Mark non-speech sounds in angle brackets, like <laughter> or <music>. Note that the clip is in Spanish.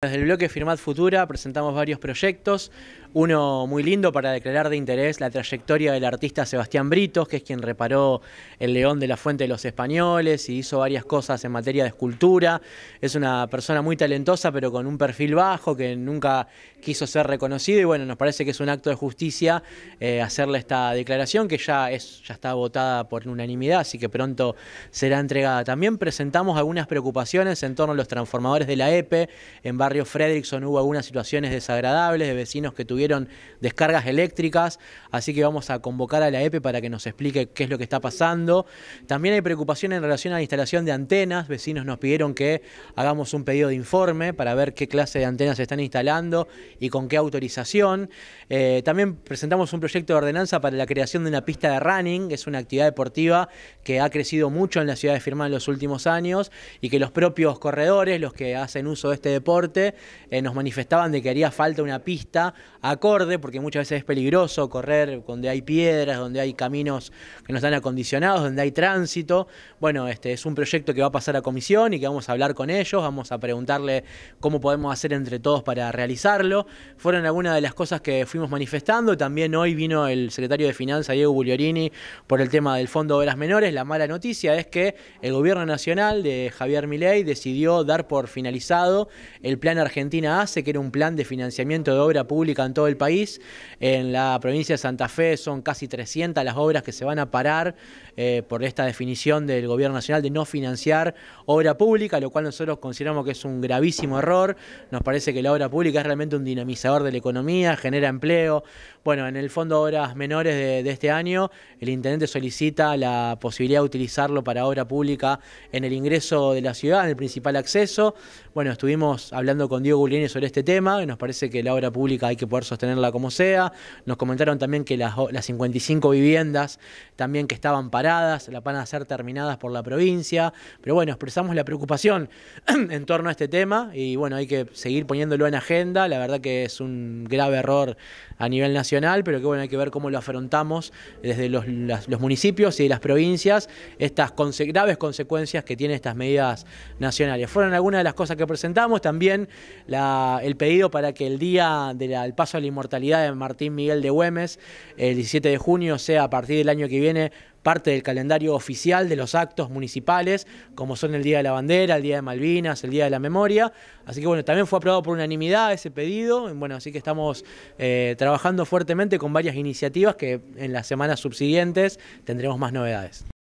Desde el bloque firmad Futura presentamos varios proyectos. Uno muy lindo para declarar de interés la trayectoria del artista Sebastián Britos, que es quien reparó el león de la fuente de los españoles y hizo varias cosas en materia de escultura. Es una persona muy talentosa, pero con un perfil bajo, que nunca quiso ser reconocido. Y bueno, nos parece que es un acto de justicia eh, hacerle esta declaración, que ya, es, ya está votada por unanimidad, así que pronto será entregada. También presentamos algunas preocupaciones en torno a los transformadores de la EPE. E. En barrio Fredrickson hubo algunas situaciones desagradables de vecinos que tuvieron tuvieron descargas eléctricas, así que vamos a convocar a la EPE e para que nos explique qué es lo que está pasando. También hay preocupación en relación a la instalación de antenas, vecinos nos pidieron que hagamos un pedido de informe para ver qué clase de antenas se están instalando y con qué autorización. Eh, también presentamos un proyecto de ordenanza para la creación de una pista de running, que es una actividad deportiva que ha crecido mucho en la ciudad de Firma en los últimos años y que los propios corredores, los que hacen uso de este deporte, eh, nos manifestaban de que haría falta una pista acorde, porque muchas veces es peligroso correr donde hay piedras, donde hay caminos que no están acondicionados, donde hay tránsito. Bueno, este es un proyecto que va a pasar a comisión y que vamos a hablar con ellos, vamos a preguntarle cómo podemos hacer entre todos para realizarlo. Fueron algunas de las cosas que fuimos manifestando. También hoy vino el secretario de Finanzas, Diego Bugliorini, por el tema del Fondo de Obras Menores. La mala noticia es que el gobierno nacional de Javier Milei decidió dar por finalizado el Plan Argentina Hace, que era un plan de financiamiento de obra pública todo el país. En la provincia de Santa Fe son casi 300 las obras que se van a parar eh, por esta definición del Gobierno Nacional de no financiar obra pública, lo cual nosotros consideramos que es un gravísimo error. Nos parece que la obra pública es realmente un dinamizador de la economía, genera empleo. Bueno, en el Fondo Obras Menores de, este año, el intendente solicita la posibilidad de utilizarlo para obra pública en el ingreso de la ciudad, en el principal acceso. Bueno, estuvimos hablando con Diego Guglielmi sobre este tema y nos parece que la obra pública hay que poder sostenerla como sea. Nos comentaron también que las, 55 viviendas también que estaban paradas la van a ser terminadas por la provincia. Pero bueno, expresamos la preocupación <clears throat> en torno a este tema y bueno, hay que seguir poniéndolo en agenda. La verdad que es un grave error a nivel nacional, pero que bueno, hay que ver cómo lo afrontamos desde los, municipios y las provincias, estas graves consecuencias que tienen estas medidas nacionales. Fueron algunas de las cosas que presentamos, también el pedido para que el día del paso la inmortalidad de Martín Miguel de Güemes. El 17 de junio, o sea, a partir del año que viene, parte del calendario oficial de los actos municipales, como son el Día de la Bandera, el Día de Malvinas, el Día de la Memoria. Así que bueno, también fue aprobado por unanimidad ese pedido. Bueno, así que estamos eh, trabajando fuertemente con varias iniciativas que en las semanas subsiguientes tendremos más novedades.